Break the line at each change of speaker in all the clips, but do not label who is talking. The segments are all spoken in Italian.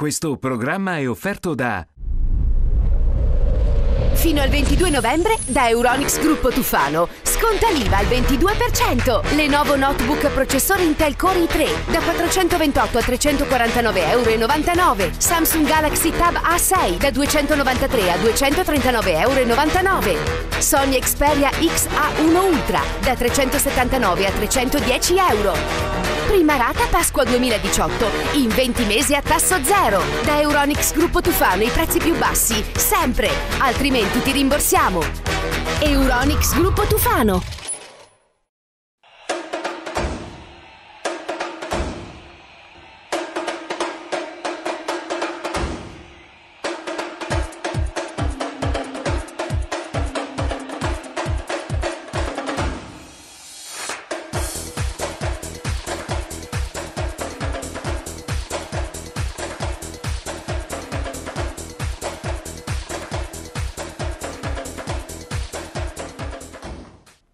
Questo programma è offerto da Fino al 22 novembre da Euronics Gruppo Tufano. Sconta l'IVA al 22%. Lenovo Notebook processore Intel Core i3 da 428 a 349,99 euro. Samsung Galaxy Tab A6 da 293 a 239,99 euro. Sony Xperia XA1 Ultra da 379 a 310 euro. Prima rata Pasqua 2018. In 20 mesi a tasso zero. Da Euronics Gruppo Tufano i prezzi più bassi. Sempre. Altrimenti ti rimborsiamo. Euronics Gruppo Tufano.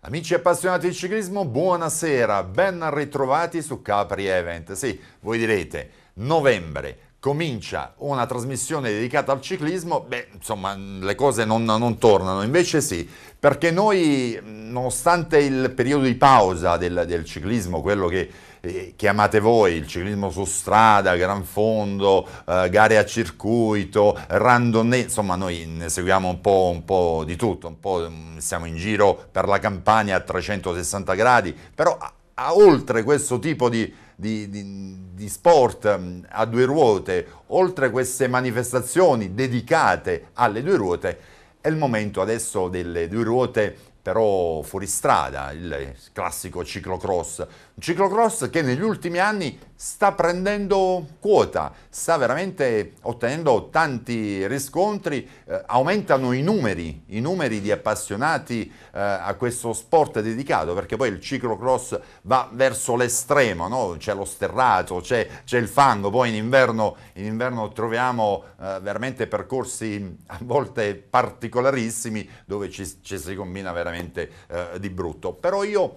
Amici appassionati di ciclismo, buonasera, ben ritrovati su Capri Event. Sì, voi direte, novembre, comincia una trasmissione dedicata al ciclismo, beh, insomma, le cose non, non tornano, invece sì, perché noi, nonostante il periodo di pausa del, del ciclismo, quello che eh, chiamate voi, il ciclismo su strada, gran fondo, eh, gare a circuito, randonnée, insomma noi ne seguiamo un po', un po', di tutto, un po' mm, siamo in giro per la campagna a 360 gradi, però a, a oltre questo tipo di di, di, di sport mm, a due ruote, oltre a queste manifestazioni dedicate alle due ruote, è il momento adesso delle due ruote però fuoristrada, il classico ciclocross. Un ciclocross che negli ultimi anni sta prendendo quota, sta veramente ottenendo tanti riscontri, eh, aumentano i numeri, i numeri di appassionati eh, a questo sport dedicato, perché poi il ciclocross va verso l'estremo, no? c'è lo sterrato, c'è, il fango, poi in inverno, in inverno troviamo eh, veramente percorsi a volte particolarissimi dove ci, ci si combina veramente eh, di brutto. Però io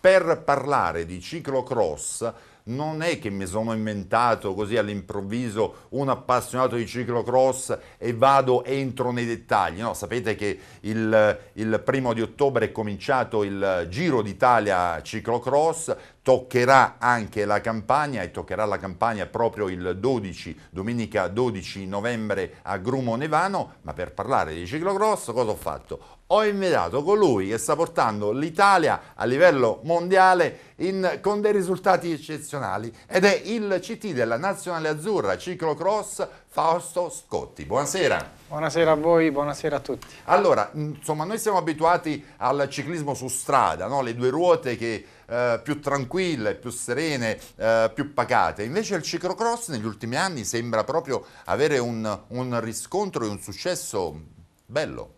per parlare di ciclocross non è che mi sono inventato così all'improvviso un appassionato di ciclocross e vado entro nei dettagli, no, sapete che il, il primo di ottobre è cominciato il Giro d'Italia ciclocross, toccherà anche la campagna e toccherà la campagna proprio il 12, domenica 12 novembre a Grumo Nevano, ma per parlare di ciclocross cosa ho fatto? Ho invitato colui che sta portando l'Italia a livello mondiale in, con dei risultati eccezionali ed è il CT della Nazionale Azzurra Ciclocross Fausto Scotti. Buonasera. Buonasera a voi, buonasera a tutti. Allora, insomma, noi siamo abituati al ciclismo su strada, no? le due ruote che eh, più tranquille, più serene, eh, più pacate. Invece il ciclocross negli ultimi anni sembra proprio avere un, un riscontro e un successo bello.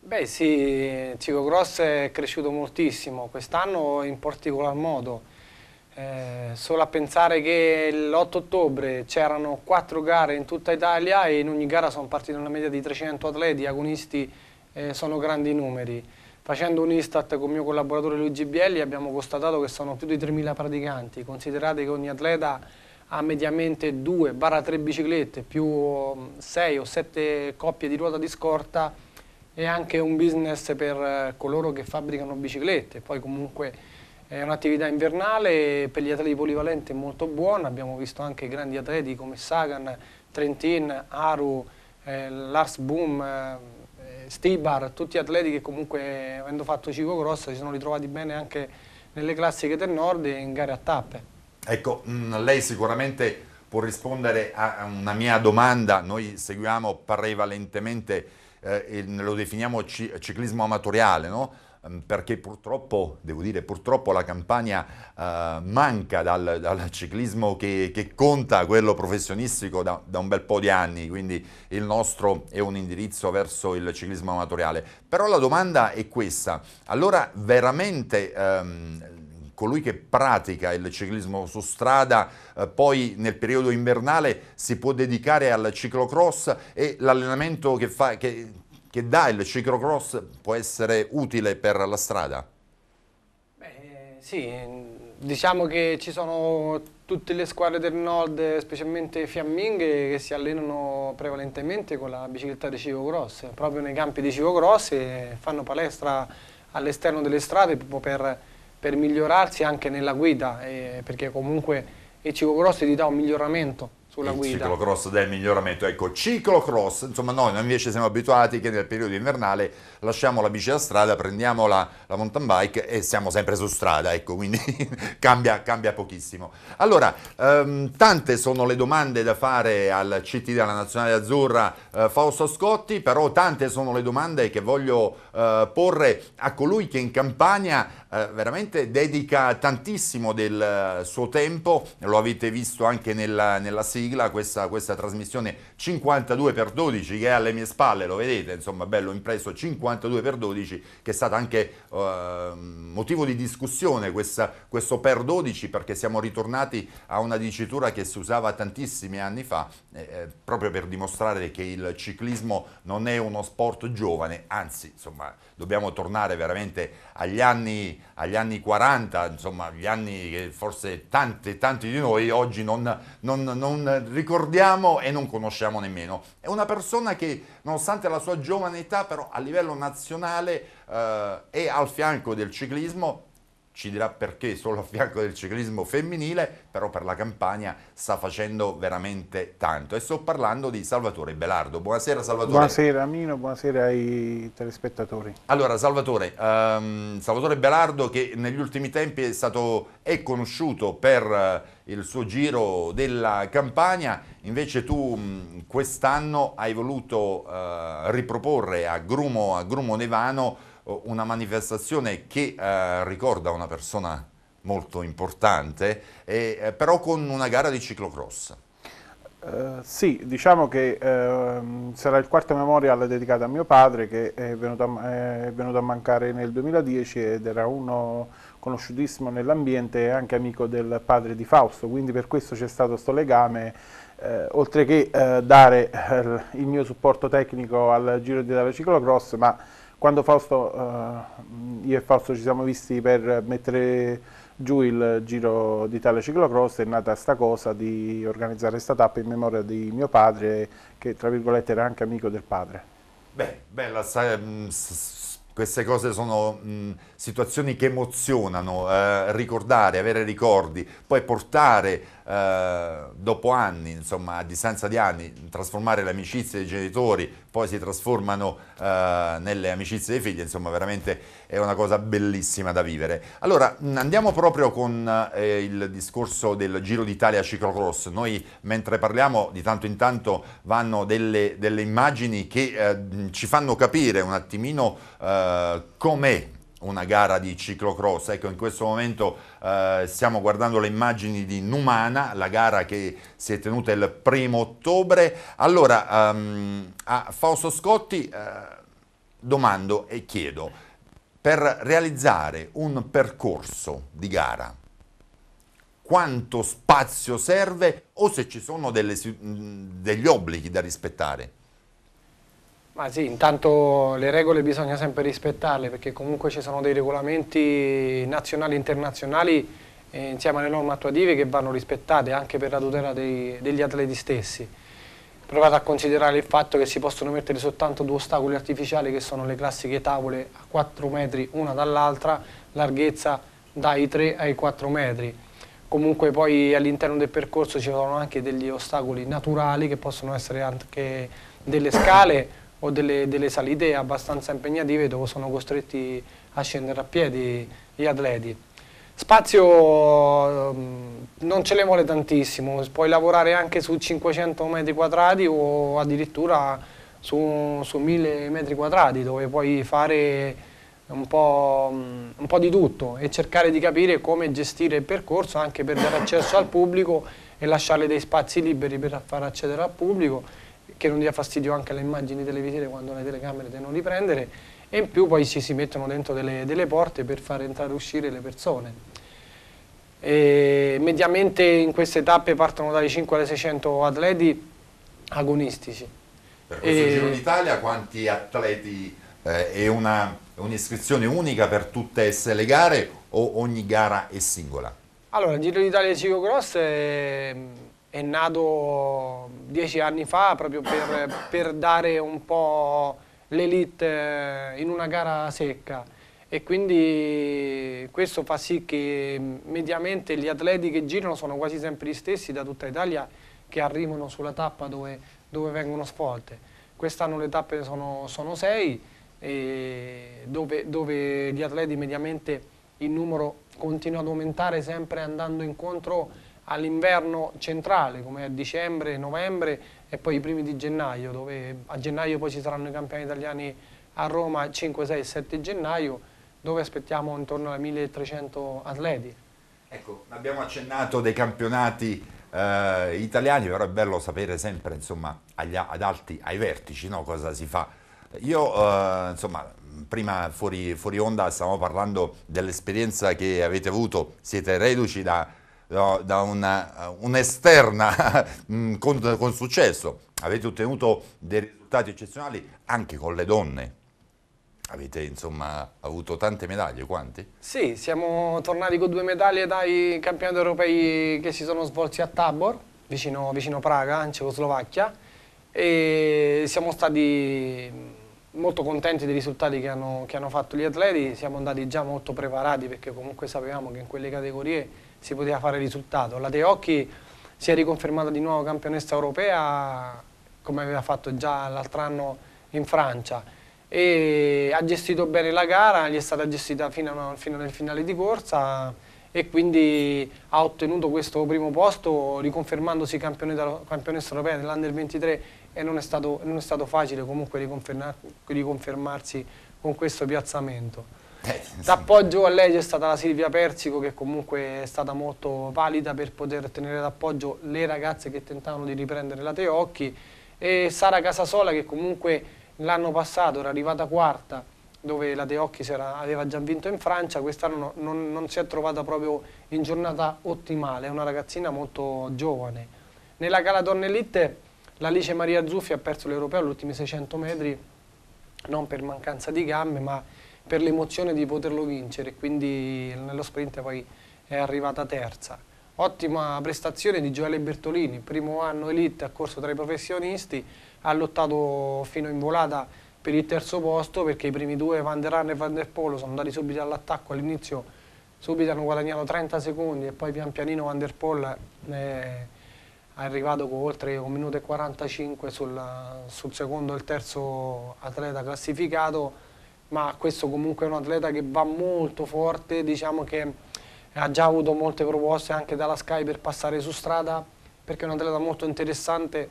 Beh sì, il ciclocross è cresciuto moltissimo, quest'anno in particolar modo. Eh, solo a pensare che l'8 ottobre c'erano quattro gare in tutta Italia e in ogni gara sono partiti una media di 300 atleti, agonisti eh, sono grandi numeri. Facendo un Istat con il mio collaboratore Luigi Bielli abbiamo constatato che sono più di 3.000 praticanti, considerate che ogni atleta ha mediamente 2-3 biciclette più 6 mm, o 7 coppie di ruota di scorta e anche un business per eh, coloro che fabbricano biciclette, poi comunque è un'attività invernale per gli atleti polivalenti molto buona, abbiamo visto anche grandi atleti come Sagan, Trentin, Aru, eh, Lars Boom, eh, Stibar, tutti atleti che comunque avendo fatto ciclocross si sono ritrovati bene anche nelle classiche del nord e in gare a tappe.
Ecco, mh, mm, lei sicuramente può rispondere a una mia domanda, noi seguiamo prevalentemente, eh, lo definiamo ciclismo amatoriale, no? Ehm, perché purtroppo, devo dire, purtroppo la campagna eh, manca dal, dal ciclismo che, che, conta, quello professionistico, da, da, un bel po' di anni, quindi il nostro è un indirizzo verso il ciclismo amatoriale. Però la domanda è questa, allora veramente... Ehm, colui che pratica il ciclismo su strada eh, poi nel periodo invernale si può dedicare al ciclocross e l'allenamento che fa, che, che dà il ciclocross può essere utile per la strada?
Beh, sì, diciamo che ci sono tutte le squadre del nord, specialmente fiamminghe, che si allenano prevalentemente con la bicicletta di ciclocross, proprio nei campi di ciclocross e eh, fanno palestra all'esterno delle strade proprio per, per migliorarsi anche nella guida, eh, perché comunque il ciclocross ti dà un miglioramento sulla il guida. Il
ciclocross del miglioramento, ecco, ciclocross, insomma noi invece siamo abituati che nel periodo invernale lasciamo la bici a strada, prendiamo la, la mountain bike e siamo sempre su strada, ecco, quindi cambia, cambia, pochissimo. Allora, ehm, tante sono le domande da fare al CT della Nazionale Azzurra eh, Fausto Scotti, però tante sono le domande che voglio eh, porre a colui che in campagna eh, veramente dedica tantissimo del eh, suo tempo, lo avete visto anche nella, nella serie sigla questa, questa trasmissione 52x12 che è alle mie spalle, lo vedete, insomma bello impresso 52x12 che è stato anche eh, motivo di discussione questa, questo per 12 perché siamo ritornati a una dicitura che si usava tantissimi anni fa eh, eh, proprio per dimostrare che il ciclismo non è uno sport giovane, anzi insomma dobbiamo tornare veramente agli anni, agli anni 40, insomma, gli anni che forse tanti, tanti di noi oggi non, non, non ricordiamo e non conosciamo nemmeno. È una persona che, nonostante la sua giovane età, però a livello nazionale eh, è al fianco del ciclismo ci dirà perché solo a fianco del ciclismo femminile, però per la campagna sta facendo veramente tanto. E sto parlando di Salvatore Belardo. Buonasera Salvatore. Buonasera
Amino, buonasera ai telespettatori.
Allora Salvatore, um, Salvatore Belardo che negli ultimi tempi è stato è conosciuto per eh, il suo giro della campagna, invece tu mm, quest'anno hai voluto uh, riproporre a Grumo, a Grumo Nevano una manifestazione che eh, ricorda una persona molto importante, eh, però con una gara di ciclocross. Uh,
sì, diciamo che uh, sarà il quarto memorial dedicato a mio padre che è venuto a, è venuto a mancare nel 2010 ed era uno conosciutissimo nell'ambiente e anche amico del padre di Fausto, quindi per questo c'è stato questo legame eh, oltre che eh, dare eh, il mio supporto tecnico al Giro di Italia Ciclocross, ma quando Fausto, eh, io e Fausto ci siamo visti per mettere giù il Giro d'Italia Ciclocross è nata sta cosa di organizzare questa tappa in memoria di mio padre che tra virgolette era anche amico del padre.
Beh, bella, sa, mm, queste cose sono mh, mm, situazioni che emozionano, eh, ricordare, avere ricordi, poi portare eh, dopo anni, insomma a distanza di anni, trasformare le amicizie dei genitori poi si trasformano eh, nelle amicizie dei figli, insomma veramente è una cosa bellissima da vivere. Allora andiamo proprio con eh, il discorso del Giro d'Italia ciclocross, noi mentre parliamo di tanto in tanto vanno delle, delle immagini che eh, ci fanno capire un attimino eh, com'è una gara di ciclocross. Ecco, in questo momento eh, stiamo guardando le immagini di Numana, la gara che si è tenuta il primo ottobre. Allora, um, a Fausto Scotti eh, domando e chiedo, per realizzare un percorso di gara, quanto spazio serve o se ci sono delle, degli obblighi da rispettare?
Ma sì, intanto le regole bisogna sempre rispettarle perché comunque ci sono dei regolamenti nazionali e internazionali eh, insieme alle norme attuative che vanno rispettate anche per la tutela dei, degli atleti stessi. Provate a considerare il fatto che si possono mettere soltanto due ostacoli artificiali che sono le classiche tavole a 4 metri una dall'altra, larghezza dai 3 ai 4 metri. Comunque poi all'interno del percorso ci sono anche degli ostacoli naturali che possono essere anche delle scale ho delle, delle salite abbastanza impegnative dove sono costretti a scendere a piedi gli atleti. Spazio ehm, non ce le vuole tantissimo, puoi lavorare anche su 500 metri quadrati o addirittura su, su 1000 metri quadrati dove puoi fare un po', un po', di tutto e cercare di capire come gestire il percorso anche per dare accesso al pubblico e lasciare dei spazi liberi per far accedere al pubblico che non dia fastidio anche alle immagini televisive quando le telecamere devono riprendere e in più poi ci si mettono dentro delle, delle porte per far entrare e uscire le persone. E mediamente in queste tappe partono dai 5 alle 600 atleti agonistici.
Per questo e... Giro d'Italia quanti atleti eh, è un'iscrizione unica per tutte le gare o ogni gara è singola?
Allora, il Giro d'Italia e Ciclocross è è nato dieci anni fa proprio per, per dare un po' l'elite eh, in una gara secca e quindi questo fa sì che mediamente gli atleti che girano sono quasi sempre gli stessi da tutta Italia che arrivano sulla tappa dove, dove vengono svolte. Quest'anno le tappe sono, sono sei dove, dove gli atleti mediamente il numero continua ad aumentare sempre andando incontro all'inverno centrale come a dicembre, novembre e poi i primi di gennaio dove a gennaio poi ci saranno i campioni italiani a Roma 5, 6 7 gennaio dove aspettiamo intorno ai 1300 atleti.
Ecco, abbiamo accennato dei campionati eh, italiani, però è bello sapere sempre insomma, agli, ad alti, ai vertici no? cosa si fa. Io, eh, insomma, prima fuori, fuori onda stavamo parlando dell'esperienza che avete avuto, siete reduci da da una, eh, un'esterna mm, con, con successo, avete ottenuto dei risultati eccezionali anche con le donne. Avete insomma avuto tante medaglie, quanti?
Sì, siamo tornati con due medaglie dai campionati europei che si sono svolti a Tabor, vicino, vicino Praga, in Cecoslovacchia, e siamo stati mm, molto contenti dei risultati che hanno, che hanno fatto gli atleti, siamo andati già molto preparati perché comunque sapevamo che in quelle categorie si poteva fare risultato. La Teocchi si è riconfermata di nuovo campionessa europea come aveva fatto già l'altro anno in Francia e ha gestito bene la gara, gli è stata gestita fino, a, fino nel finale di corsa e quindi ha ottenuto questo primo posto riconfermandosi campionessa europea nell'Under 23 e non è, stato, non è stato facile comunque riconfermarsi con questo piazzamento. Eh, d'appoggio a lei c'è stata la Silvia Persico che comunque è stata molto valida per poter tenere d'appoggio le ragazze che tentavano di riprendere la Teocchi e Sara Casasola che comunque l'anno passato era arrivata quarta dove la Teocchi aveva già vinto in Francia, quest'anno non, non, si è trovata proprio in giornata ottimale, è una ragazzina molto giovane. Nella Cala Donne Elite l'Alice Maria Zuffi ha perso l'Europeo agli ultimi 600 metri, non per mancanza di gambe ma per l'emozione di poterlo vincere, quindi nello sprint poi è arrivata terza. Ottima prestazione di Gioele Bertolini, primo anno elite, a corso tra i professionisti, ha lottato fino in volata per il terzo posto perché i primi due Van der Ranne e Van der Polo sono andati subito all'attacco all'inizio subito hanno guadagnato 30 secondi e poi pian pianino Van der Pol eh, è arrivato con oltre 1 minuto e 45 sul, sul secondo e il terzo atleta classificato ma questo comunque è un atleta che va molto forte, diciamo che ha già avuto molte proposte anche dalla Sky per passare su strada, perché è un atleta molto interessante,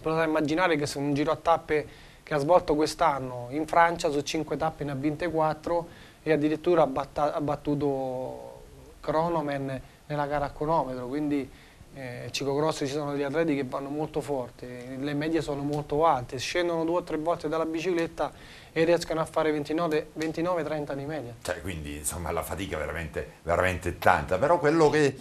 potete immaginare che se un giro a tappe che ha svolto quest'anno in Francia su 5 tappe ne ha vinte 4 e addirittura ha, battuto Cronomen nella gara a cronometro, quindi eh, ciclocross ci sono degli atleti che vanno molto forti, le medie sono molto alte, scendono due o tre volte dalla bicicletta e riescono a fare 29-30 di media.
Cioè, quindi insomma la fatica è veramente, veramente tanta, però quello che,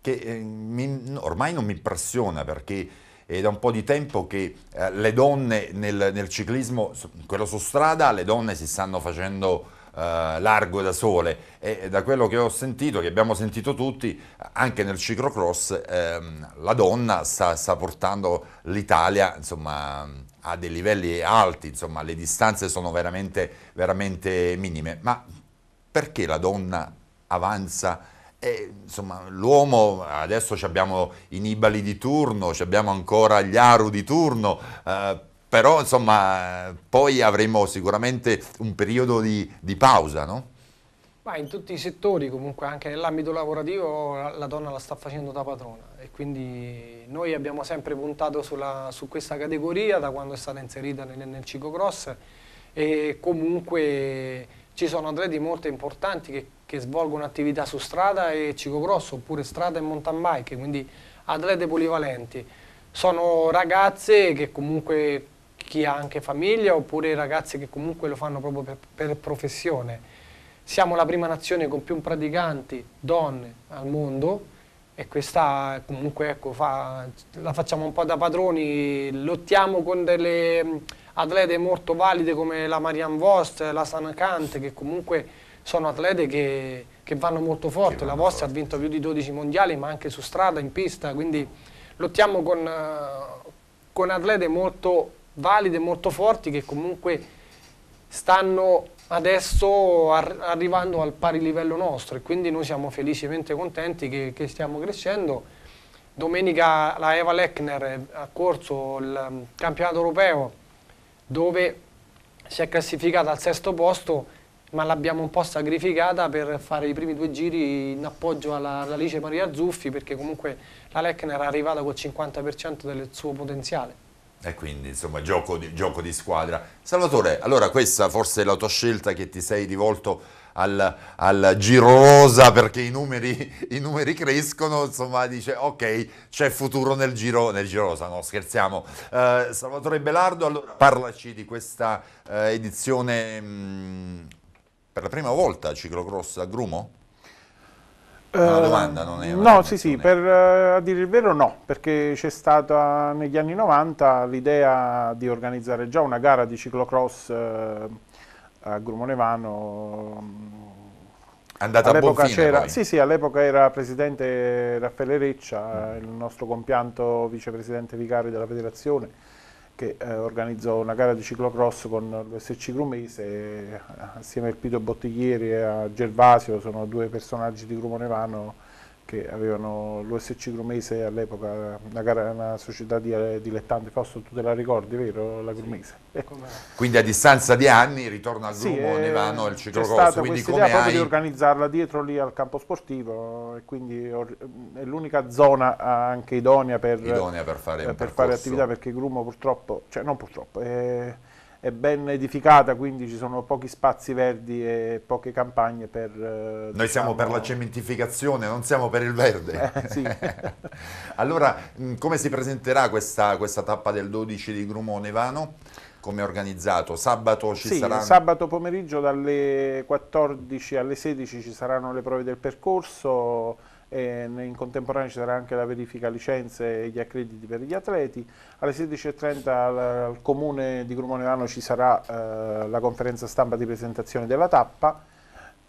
che eh, mi, ormai non mi impressiona perché è da un po' di tempo che eh, le donne nel, nel, ciclismo, quello su strada, le donne si stanno facendo eh, largo da sole e da quello che ho sentito, che abbiamo sentito tutti, anche nel ciclocross ehm, la donna sta, sta portando l'Italia insomma, a dei livelli alti, insomma, le distanze sono veramente, veramente minime. Ma perché la donna avanza? E, insomma, l'uomo, adesso abbiamo i Nibali di turno, abbiamo ancora gli Aru di turno, eh, però insomma poi avremo sicuramente un periodo di, di pausa, no?
Ma in tutti i settori, comunque anche nell'ambito lavorativo, la, donna la sta facendo da padrona e quindi noi abbiamo sempre puntato sulla, su questa categoria da quando è stata inserita nel, nel ciclocross e comunque ci sono atleti molto importanti che, che svolgono attività su strada e ciclocross oppure strada e mountain bike, quindi atlete polivalenti. Sono ragazze che comunque chi ha anche famiglia oppure i ragazzi che comunque lo fanno proprio per, per professione. Siamo la prima nazione con più praticanti donne al mondo e questa comunque ecco, fa, la facciamo un po' da padroni, lottiamo con delle mm, atlete molto valide come la Marianne Vost, la Sanacante che comunque sono atlete che, che vanno molto forte, vanno la Vost ha vinto più di 12 mondiali ma anche su strada, in pista, quindi lottiamo con, eh, con atlete molto valide, molto forti che comunque stanno adesso ar arrivando al pari livello nostro e quindi noi siamo felicemente contenti che, che stiamo crescendo. Domenica la Eva Lechner ha corso il mm, campionato europeo dove si è classificata al sesto posto ma l'abbiamo un po' sacrificata per fare i primi due giri in appoggio alla, alla Alice Maria Zuffi perché comunque la Lechner è arrivata col 50% del suo potenziale.
E quindi, insomma, gioco di, gioco di squadra. Salvatore, allora questa forse è la tua scelta che ti sei rivolto al, al rosa perché i numeri, i numeri, crescono, insomma dice ok c'è futuro nel Giro, nel Girosa, no scherziamo. Eh, Salvatore Belardo, allora parlaci di questa eh, edizione mh, mm, per la prima volta ciclocross a Grumo? una
ehm, domanda, non è una No, sì, sì, per, eh, a dire il vero no, perché c'è stata negli anni 90 l'idea di organizzare già una gara di ciclocross eh, a Grumonevano. Mm, Andata a buon fine, Sì, sì, all'epoca era presidente Raffaele Reccia, mm. il nostro compianto vicepresidente vicario della federazione che eh, organizzò una gara di ciclocross con l'USC Grumese eh, assieme a Pito Bottiglieri e a Gervasio, sono due personaggi di Grumo Nevano che avevano l'USC Grumese all'epoca, una, una, società di, eh, dilettante, Fausto tu te la ricordi, vero? La Grumese.
Sì, quindi a distanza di anni ritorna al
Grumo, sì, eh, ne vanno al ciclocross. Quindi come idea hai... proprio di organizzarla dietro lì al campo sportivo e quindi è l'unica zona eh, anche idonea per, idonea per fare, per fare attività perché Grumo purtroppo, cioè non purtroppo, è è ben edificata, quindi ci sono pochi spazi verdi e poche campagne per... Eh, Noi siamo diciamo, per la
cementificazione, non siamo per il verde. Eh, sì. allora, mm, come si presenterà questa, questa tappa del 12 di Grumonevano? come organizzato? Sabato ci sì, saranno... sabato
pomeriggio dalle 14 alle 16 ci saranno le prove del percorso, e in contemporanea ci sarà anche la verifica licenze e gli accrediti per gli atleti. Alle 16.30 al, al comune di Grumonelano ci sarà eh, la conferenza stampa di presentazione della tappa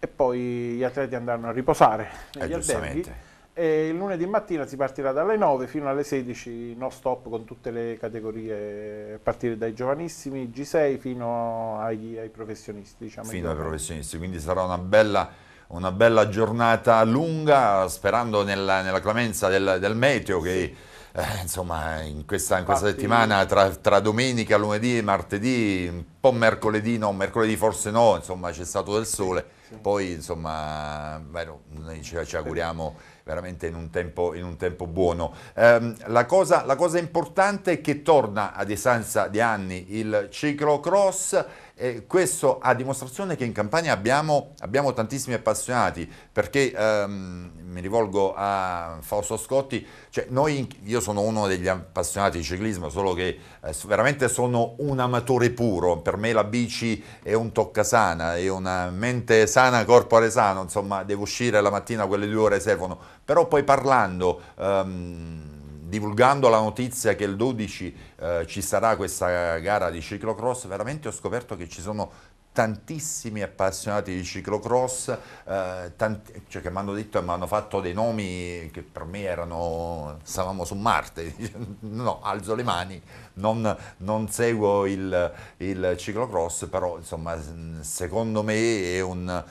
e poi gli atleti andranno a riposare negli eh, alberghi. E il lunedì mattina si partirà dalle 9 fino alle 16 non stop con tutte le categorie a partire dai giovanissimi G6 fino agli, ai professionisti
diciamo fino ai professionisti quindi sarà una bella una bella giornata lunga, sperando nella, nella clemenza del, del, meteo che... Sì. Eh, insomma, in questa, in questa settimana tra, tra, domenica, lunedì e martedì, un po' mercoledì, no, mercoledì forse no, insomma c'è stato del sole, sì, poi insomma, vero, noi ci, ci, auguriamo veramente in un tempo, in un tempo buono. Eh, la, cosa, la cosa importante è che torna a distanza di anni il ciclocross, cross eh, questo a dimostrazione che in Campania abbiamo, abbiamo tantissimi appassionati, perché ehm, mi rivolgo a Fausto Scotti, cioè noi, io sono uno degli appassionati di ciclismo, solo che eh, veramente sono un amatore puro, per me la bici è un toccasana, è una mente sana, corpore sano, insomma devo uscire la mattina, quelle due ore servono, però poi parlando... Ehm, divulgando la notizia che il 12 eh, ci sarà questa gara di ciclocross, veramente ho scoperto che ci sono tantissimi appassionati di ciclocross eh, tanti, cioè che mi hanno detto e mi hanno fatto dei nomi che per me erano stavamo su Marte no, alzo le mani non, non seguo il, il, ciclocross però insomma secondo me è un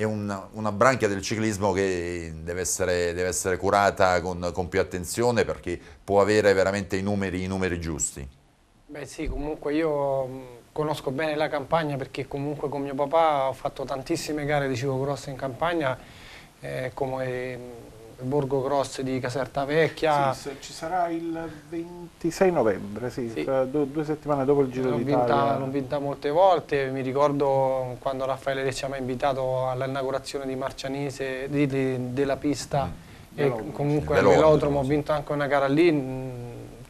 è un, una branchia del ciclismo che deve essere, deve essere curata con, con, più attenzione perché può avere veramente i numeri, i numeri giusti.
Beh sì, comunque io mm, conosco bene la campagna perché comunque con mio papà ho fatto tantissime gare di ciclocross in campagna eh, come mm, Borgo Cross di Caserta Vecchia. Sì,
ci sarà il 26 novembre, sì, sì. Due, settimane dopo il Giro d'Italia. L'ho
vinta molte volte, mi ricordo quando Raffaele Leccia mi ha invitato all'inaugurazione di Marcianese, di, di, della pista, mm. e Velodromo, comunque al velodromo, ho vinto anche una gara lì mm,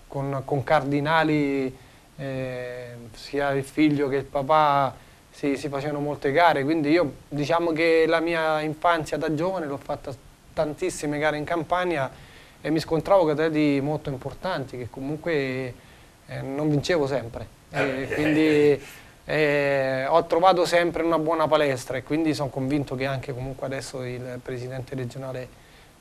con, con Cardinali, eh, sia il figlio che il papà. Si, si, facevano molte gare, quindi io diciamo che la mia infanzia da giovane l'ho fatta tantissime gare in Campania e mi scontravo con atleti molto importanti che comunque eh, non vincevo sempre. E quindi eh, ho trovato sempre una buona palestra e quindi sono convinto che anche comunque adesso il presidente regionale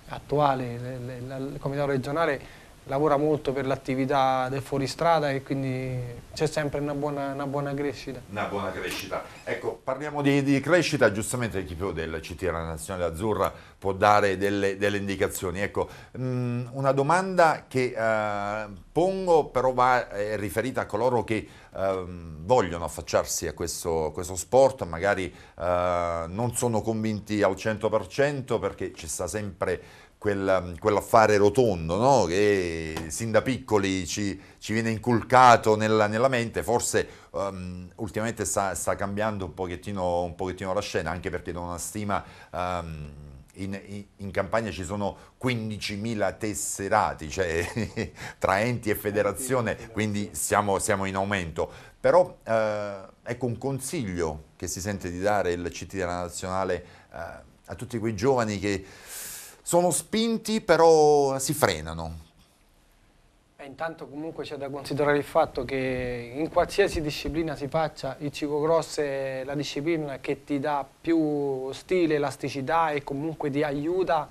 attuale, il, il, il comitato regionale, lavora molto per l'attività del fuoristrada e quindi c'è sempre una buona, una buona, crescita. Una buona crescita.
Ecco, parliamo di, di crescita, giustamente l'equipo del CT della Nazionale Azzurra può dare delle, delle indicazioni. Ecco, mh, mm, una domanda che eh, pongo però va eh, riferita a coloro che eh, vogliono affacciarsi a questo, questo sport, magari eh, non sono convinti al 100% perché ci sta sempre quel, quell'affare rotondo no? che sin da piccoli ci, ci viene inculcato nella, nella mente, forse um, ultimamente sta, sta, cambiando un pochettino, un pochettino, la scena, anche perché da una stima um, in, in, Campania ci sono 15.000 tesserati, cioè tra enti e federazione, quindi siamo, siamo in aumento. Però eh, ecco un consiglio che si sente di dare il CT della Nazionale eh, a tutti quei giovani che sono spinti però si frenano.
Eh, intanto comunque c'è da considerare il fatto che in qualsiasi disciplina si faccia, il ciclocross è la disciplina che ti dà più stile, elasticità e comunque ti aiuta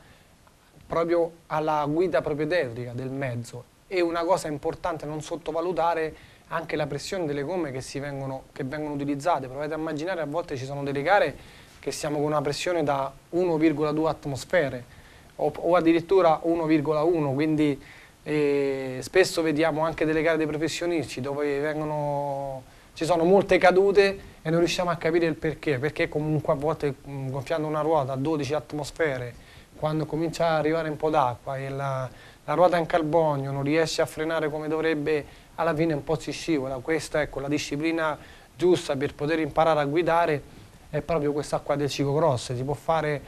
proprio alla guida propedeutica del mezzo. E una cosa importante non sottovalutare anche la pressione delle gomme che, vengono, che vengono utilizzate. Provate a immaginare, a volte ci sono delle gare che siamo con una pressione da 1,2 atmosfere o, o addirittura 1,1, quindi eh, spesso vediamo anche delle gare dei professionisti dove vengono, ci sono molte cadute e non riusciamo a capire il perché, perché comunque a volte mh, mm, gonfiando una ruota a 12 atmosfere, quando comincia ad arrivare un po' d'acqua e la, la ruota in carbonio non riesce a frenare come dovrebbe, alla fine un po' si scivola. Questa è ecco, la disciplina giusta per poter imparare a guidare è proprio questa qua del ciclocross, si può fare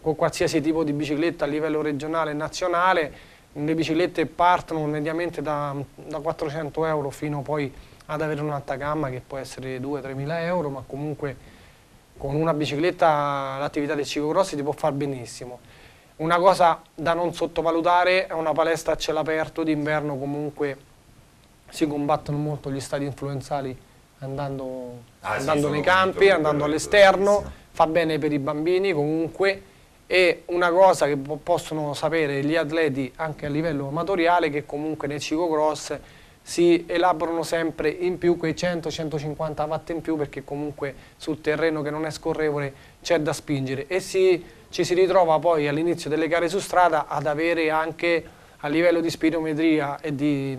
con qualsiasi tipo di bicicletta a livello regionale e nazionale, le biciclette partono mediamente da, da 400 euro fino poi ad avere un'alta gamma che può essere 2-3 mila euro, ma comunque con una bicicletta l'attività del ciclocross si può fare benissimo. Una cosa da non sottovalutare è una palestra a cielo aperto, d'inverno comunque si combattono molto gli stadi influenzali andando, ah, andando sì, nei campi, andando all'esterno, fa bene per i bambini comunque è una cosa che possono sapere gli atleti anche a livello amatoriale che comunque nel ciclocross si elaborano sempre in più quei 100-150 watt in più perché comunque sul terreno che non è scorrevole c'è da spingere e si, ci si ritrova poi all'inizio delle gare su strada ad avere anche a livello di spirometria e di,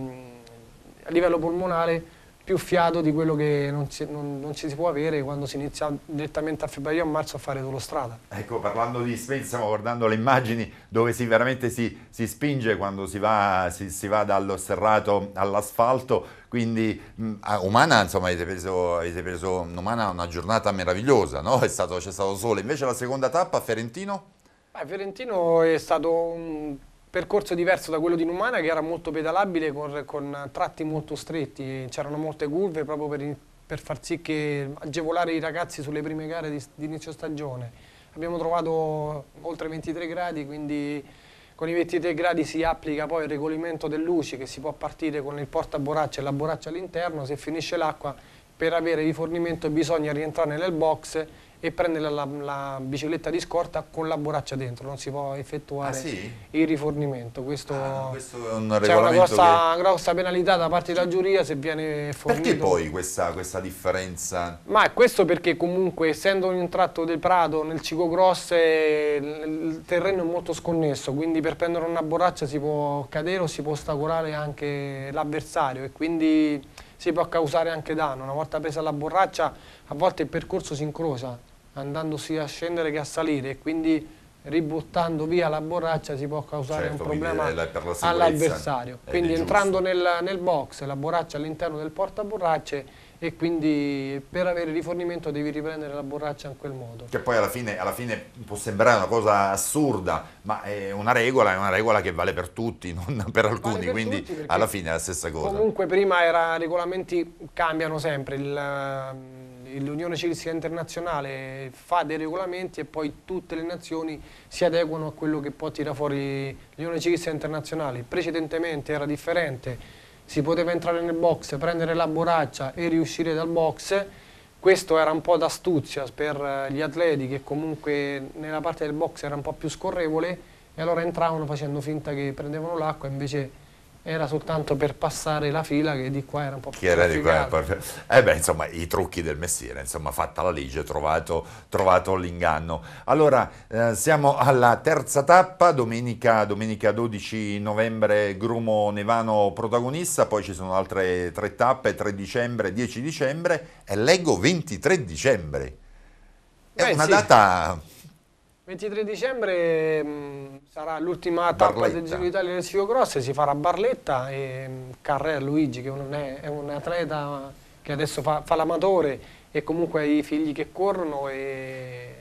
a livello polmonare più fiato di quello che non si, non, non si, può avere quando si inizia direttamente a febbraio o marzo a fare solo strada.
Ecco, parlando di spinta, stiamo guardando le immagini dove si veramente si, si spinge quando si va, si, si va dallo serrato all'asfalto, quindi mh, mm, ah, Umana, insomma, avete preso, avete preso Umana una giornata meravigliosa, no? È stato, c'è stato sole, invece la seconda tappa a Ferentino?
A Ferentino è stato... Un percorso diverso da quello di Numana che era molto pedalabile con, con tratti molto stretti, c'erano molte curve proprio per, per, far sì che agevolare i ragazzi sulle prime gare di, di inizio stagione. Abbiamo trovato oltre 23 gradi, quindi con i 23 gradi si applica poi il regolamento luci che si può partire con il porta borraccia e la borraccia all'interno, se finisce l'acqua per avere rifornimento bisogna rientrare nel box e prende la, la, la, bicicletta di scorta con la borraccia dentro, non si può effettuare ah, sì? il rifornimento. Questo, ah, questo
è un cioè una grossa,
che... grossa, penalità da parte della giuria se viene fornito.
Perché poi questa, questa differenza?
Ma è questo perché comunque essendo un tratto del prato nel ciclocross il terreno è molto sconnesso, quindi per prendere una borraccia si può cadere o si può ostacolare anche l'avversario e quindi si può causare anche danno. Una volta presa la borraccia a volte il percorso si incrosa andando sia a scendere che a salire e quindi ributtando via la borraccia si può causare certo, un problema all'avversario. Quindi entrando nel, nel, box la borraccia all'interno del portaborracce e quindi per avere rifornimento devi riprendere la borraccia in quel modo.
Che poi alla fine, alla fine può sembrare una cosa assurda, ma è una regola, è una regola che vale per tutti, non per alcuni, vale per quindi alla fine è la stessa cosa.
Comunque prima i regolamenti cambiano sempre, il, l'Unione Ciclistica Internazionale fa dei regolamenti e poi tutte le nazioni si adeguano a quello che può tirare fuori l'Unione Ciclistica Internazionale. Precedentemente era differente, si poteva entrare nel box, prendere la boraccia e riuscire dal box, questo era un po' d'astuzia per eh, gli atleti che comunque nella parte del box era un po' più scorrevole e allora entravano facendo finta che prendevano l'acqua invece era soltanto per passare la fila che di
qua era un po' più Chi era di qua? Eh beh, insomma, i trucchi del mestiere, insomma, fatta la legge, trovato, trovato l'inganno. Allora, eh, siamo alla terza tappa, domenica, domenica 12 novembre Grumo Nevano protagonista, poi ci sono altre tre tappe, 3 dicembre, 10 dicembre e leggo 23 dicembre. È beh, una sì. data
23 dicembre mh, mm, sarà l'ultima tappa del Giro d'Italia del Ciclocross, si farà Barletta e mh, mm, Carrer Luigi che non è, è, un atleta che adesso fa, fa l'amatore e comunque ha i figli che corrono e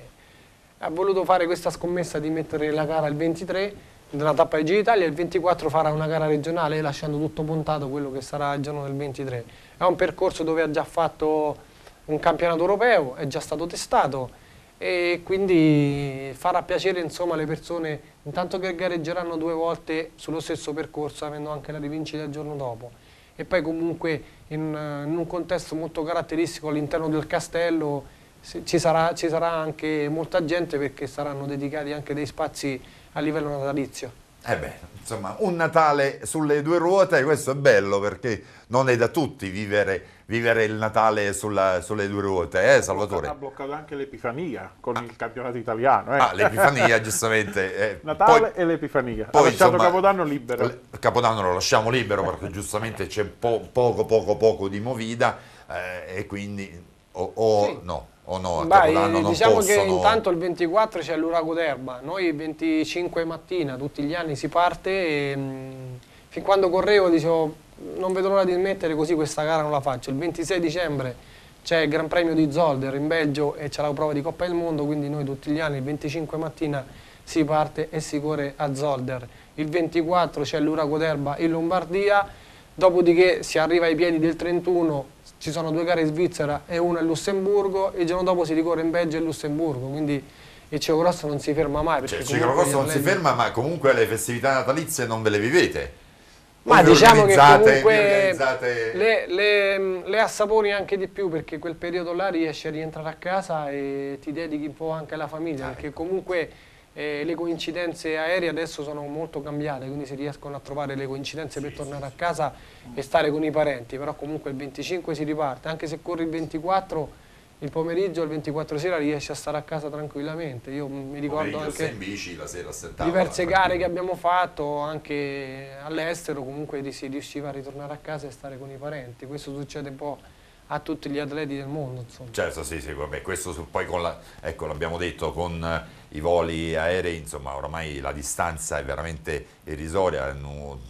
ha voluto fare questa scommessa di mettere la gara il 23 della tappa del Giro d'Italia e il 24 farà una gara regionale lasciando tutto puntato quello che sarà il giorno del 23. È un percorso dove ha già fatto un campionato europeo, è già stato testato e quindi farà piacere insomma alle persone intanto che gareggeranno due volte sullo stesso percorso avendo anche la rivincita il giorno dopo e poi comunque in, in un contesto molto caratteristico all'interno del castello se, ci, sarà, ci sarà anche molta gente perché saranno dedicati anche dei spazi a livello natalizio.
Eh beh, insomma, un Natale sulle due ruote, questo è bello perché non è da tutti vivere vivere il Natale sulla, sulle due ruote, eh Salvatore? Ha
bloccato anche l'Epifania con ah. il campionato italiano. Eh. Ah, l'Epifania
giustamente. Eh. Natale poi, e l'Epifania. Poi, ha lasciato insomma, Capodanno libero. Capodanno lo lasciamo libero perché giustamente c'è po- poco poco poco di movida eh, e quindi o, o sì. no o no? Beh, diciamo possono... che intanto
il 24 c'è l'Urago d'Erba, noi il 25 mattina tutti gli anni si parte e mh, mm, fin quando correvo dicevo non vedo l'ora di smettere così questa gara non la faccio. Il 26 dicembre c'è il Gran Premio di Zolder in Belgio e c'è la prova di Coppa del Mondo, quindi noi tutti gli anni il 25 mattina si parte e si corre a Zolder. Il 24 c'è l'Urago d'Erba in Lombardia, dopodiché si arriva ai piedi del 31, ci sono due gare in Svizzera e una in Lussemburgo e il giorno dopo si ricorre in
Belgio e in Lussemburgo, quindi
il ciclocross non si ferma mai. Cioè, il ciclocross non si ferma,
ma comunque le festività natalizie non ve le vivete. Ma diciamo che comunque
le, le, le, assapori anche di più perché quel periodo là riesci a rientrare a casa e ti dedichi un po' anche alla famiglia ah, perché comunque eh, le coincidenze aeree adesso sono molto cambiate quindi si riescono a trovare le coincidenze sì, per tornare a casa sì. e stare con i parenti però comunque il 25 si riparte anche se corri il 24 il pomeriggio, il 24 sera riesce a stare a casa tranquillamente. Io mi ricordo anche
bici, sera, diverse gare
che abbiamo fatto anche all'estero, comunque si riusciva a ritornare a casa e stare con i parenti. Questo succede un po' a tutti gli atleti del mondo. Insomma.
Certo, sì, sì, vabbè, questo poi con la, ecco, l'abbiamo detto, con i voli aerei, insomma ormai la distanza è veramente irrisoria,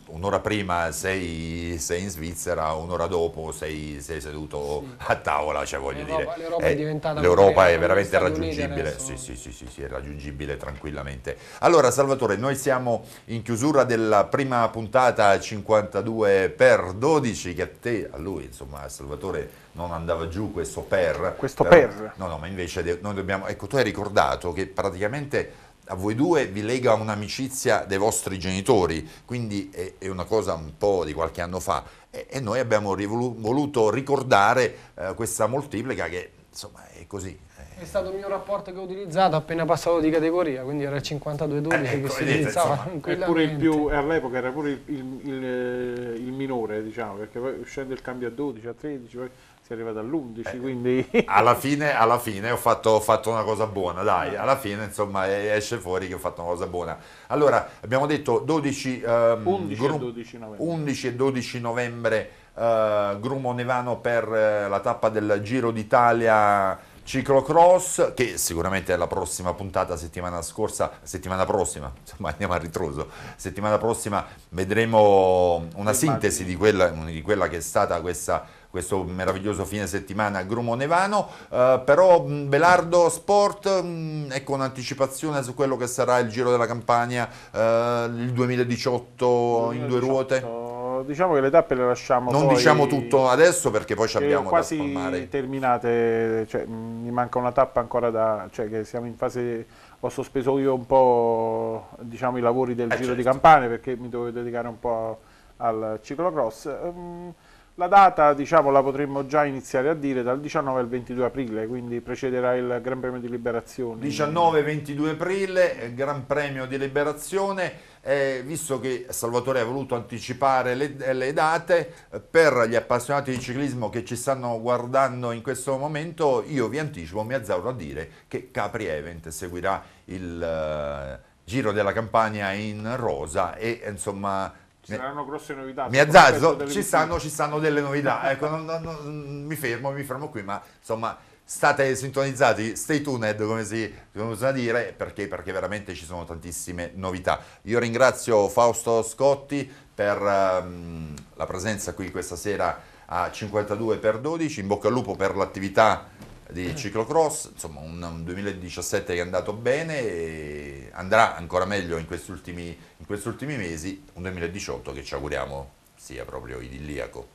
un'ora prima sei, sei in Svizzera, un'ora dopo sei, sei seduto sì. a tavola, cioè voglio L'Europa, dire, l'Europa è, eh, diventata l'Europa è veramente raggiungibile, sì, sì, sì, sì, sì, è raggiungibile tranquillamente. Allora Salvatore, noi siamo in chiusura della prima puntata 52 per 12 che a te, a lui insomma, Salvatore non andava giù questo per. Questo però, per. No, no, ma invece de- noi dobbiamo, ecco tu hai ricordato che praticamente praticamente a voi due vi lega un'amicizia dei vostri genitori, quindi è, è una cosa un po' di qualche anno fa e, e noi abbiamo rivolu- voluto ricordare eh, questa moltiplica che insomma è così.
È stato
il mio rapporto che ho utilizzato appena passato di categoria, quindi era il 52-12 eh, ecco, che si vedete, utilizzava
Eppure il più, all'epoca era pure il, il, il, il, minore, diciamo, perché poi scende il cambio a 12, a 13, poi si
arriva dall'11, eh, quindi... Eh, alla, fine, alla fine, ho, fatto, ho fatto una cosa buona, dai, ah. alla fine insomma esce fuori che ho fatto una cosa buona. Allora, abbiamo detto 12, um, 11, gru- e 12 11, e 12 novembre, uh, Grumo Nevano per uh, la tappa del Giro d'Italia ciclocross, che sicuramente è la prossima puntata settimana scorsa, settimana prossima, insomma andiamo a ritroso, settimana prossima vedremo una sintesi di quella, di quella che è stata questa questo meraviglioso fine settimana a Grumonevano, eh, però Belardo mm, Sport, mh, mm, ecco un'anticipazione su quello che sarà il Giro della Campania, eh, il 2018, 2018, in due ruote? Diciamo che le tappe le lasciamo Non diciamo tutto adesso perché poi ci abbiamo quasi da
spalmare. terminate, cioè, mh, mm, mi manca una tappa ancora da... cioè che siamo in fase ho sospeso io un po' diciamo, i lavori del eh Giro certo. di Campania perché mi dovevo dedicare un po' al ciclocross. Um, la data diciamo, la potremmo già iniziare a dire dal 19 al 22 aprile, quindi precederà il Gran Premio di Liberazione. 19-22
aprile, eh, Gran Premio di Liberazione, eh, visto che Salvatore ha voluto anticipare le, eh, le date, eh, per gli appassionati di ciclismo che ci stanno guardando in questo momento, io vi anticipo, mi azzauro a dire che Capri Event seguirà il eh, Giro della Campagna in rosa e insomma ci saranno
grosse novità. Mi azzazzo, ci stanno,
ci stanno, delle novità. ecco, non, non, non, mi fermo, mi fermo qui, ma insomma state sintonizzati, stay tuned come si, come usa dire, perché, perché, veramente ci sono tantissime novità. Io ringrazio Fausto Scotti per um, la presenza qui questa sera a 52 x 12, in bocca al lupo per l'attività di ciclocross, insomma un 2017 che è andato bene e andrà ancora meglio in questi, ultimi, in questi ultimi mesi, un 2018 che ci auguriamo sia proprio idilliaco.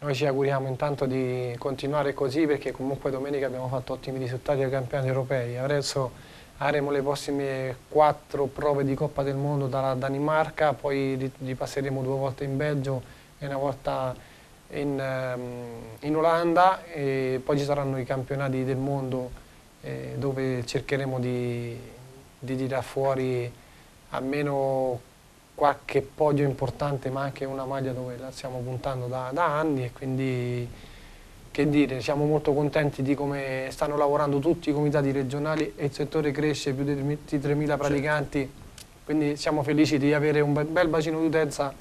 Noi
ci auguriamo intanto di continuare così perché comunque domenica abbiamo fatto ottimi risultati ai campionati europei. Adesso avremo le prossime quattro prove di Coppa del Mondo dalla Danimarca, poi ripasseremo due volte in Belgio e una volta in Belgio in, ehm, in Olanda e poi ci saranno i campionati del mondo eh, dove cercheremo di, di tirare fuori almeno qualche podio importante ma anche una maglia dove la stiamo puntando da, da anni e quindi che dire, siamo molto contenti di come stanno lavorando tutti i comitati regionali e il settore cresce più di 3.000 certo. praticanti, certo. quindi siamo felici di avere un bel bacino di utenza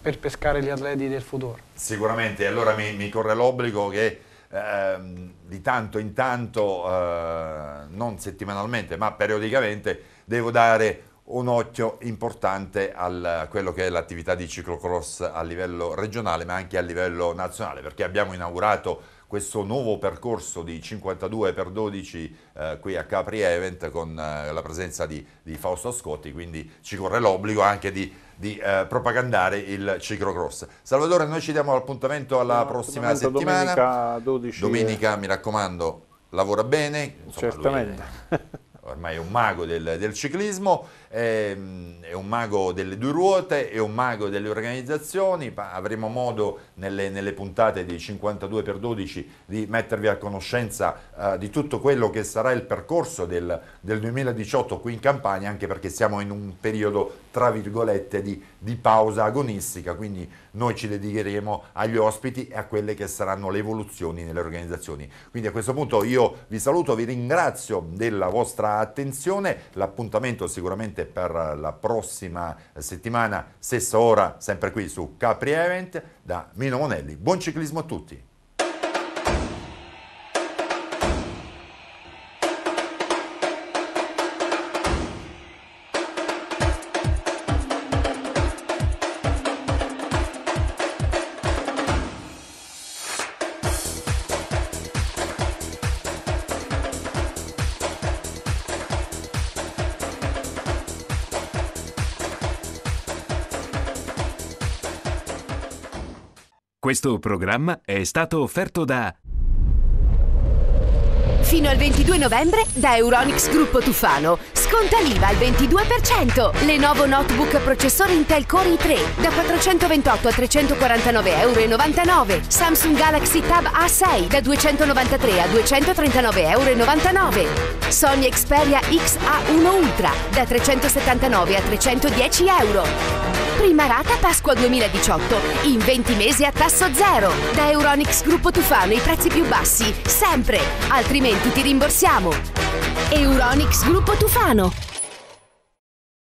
per pescare gli atleti del futuro.
Sicuramente, allora mi, mi corre l'obbligo che ehm, di tanto in tanto, eh, non settimanalmente ma periodicamente, devo dare un occhio importante a quello che è l'attività di ciclocross a livello regionale ma anche a livello nazionale perché abbiamo inaugurato questo nuovo percorso di 52 x 12 eh, qui a Capri Event con eh, la presenza di, di, Fausto Scotti, quindi ci corre l'obbligo anche di, di eh, propagandare il ciclocross. Salvatore, noi ci diamo l'appuntamento alla prossima settimana. Domenica 12. Domenica, mi raccomando, lavora bene. Insomma, Certamente. Lui... ormai è un mago del, del ciclismo, è, è, un mago delle due ruote, è un mago delle organizzazioni, avremo modo nelle, nelle puntate di 52x12 di mettervi a conoscenza eh, di tutto quello che sarà il percorso del, del 2018 qui in Campania, anche perché siamo in un periodo tra virgolette di, di pausa agonistica, quindi noi ci dedicheremo agli ospiti e a quelle che saranno le evoluzioni nelle organizzazioni. Quindi a questo punto io vi saluto, vi ringrazio della vostra attenzione, l'appuntamento sicuramente per la prossima settimana, stessa ora, sempre qui su Capri Event, da Mino Monelli. Buon ciclismo a tutti!
Questo programma è stato offerto da... Fino al 22 novembre da Euronics Gruppo Tufano. Sconta l'IVA al 22%. Lenovo Notebook processore Intel Core i3 da 428 a 349,99 euro. Samsung Galaxy Tab A6 da 293 a 239,99 euro. Sony Xperia XA1 Ultra da 379 a 310 euro. Prima rata Pasqua 2018. In 20 mesi a tasso zero. Da Euronics Gruppo Tufano i prezzi più bassi. Sempre. Altrimenti ti rimborsiamo. Euronics Gruppo Tufano.